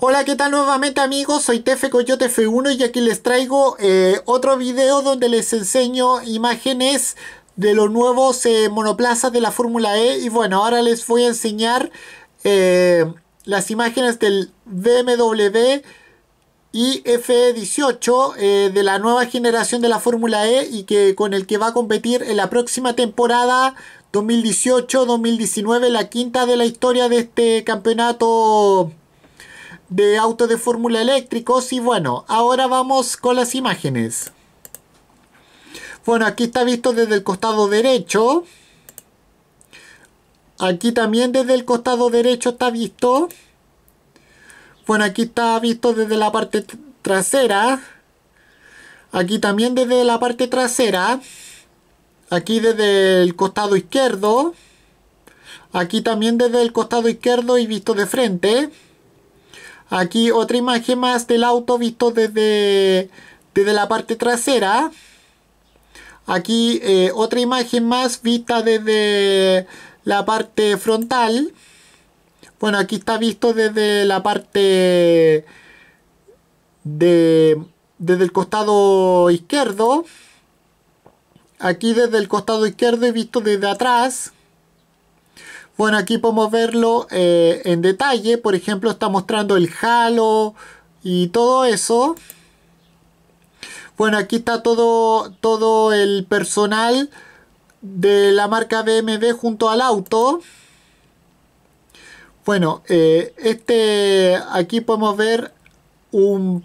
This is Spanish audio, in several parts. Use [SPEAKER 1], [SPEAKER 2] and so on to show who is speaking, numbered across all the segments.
[SPEAKER 1] Hola, ¿qué tal nuevamente amigos? Soy Tefe Coyote F1 y aquí les traigo eh, otro video donde les enseño imágenes de los nuevos eh, monoplazas de la Fórmula E. Y bueno, ahora les voy a enseñar eh, las imágenes del BMW y 18 de la nueva generación de la Fórmula E y que con el que va a competir en la próxima temporada 2018-2019, la quinta de la historia de este campeonato de autos de fórmula eléctricos. Y bueno, ahora vamos con las imágenes. Bueno, aquí está visto desde el costado derecho. Aquí también desde el costado derecho está visto. Bueno, aquí está visto desde la parte trasera. Aquí también desde la parte trasera. Aquí desde el costado izquierdo. Aquí también desde el costado izquierdo y visto de frente. Aquí otra imagen más del auto visto desde, desde la parte trasera. Aquí eh, otra imagen más vista desde la parte frontal. Bueno, aquí está visto desde la parte de desde el costado izquierdo. Aquí desde el costado izquierdo y visto desde atrás. Bueno, aquí podemos verlo eh, en detalle. Por ejemplo, está mostrando el halo y todo eso. Bueno, aquí está todo, todo el personal de la marca BMW junto al auto. Bueno, eh, este aquí podemos ver un,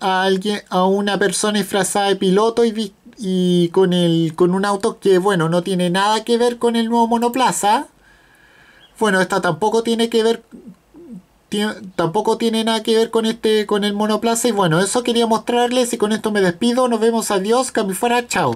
[SPEAKER 1] a, alguien, a una persona disfrazada de piloto y, con, con un auto que, bueno, no tiene nada que ver con el nuevo monoplaza. Bueno, esta tampoco tiene que ver tampoco tiene nada que ver con este con el monoplaza y bueno, eso quería mostrarles y con esto me despido, nos vemos, adiós, que chao.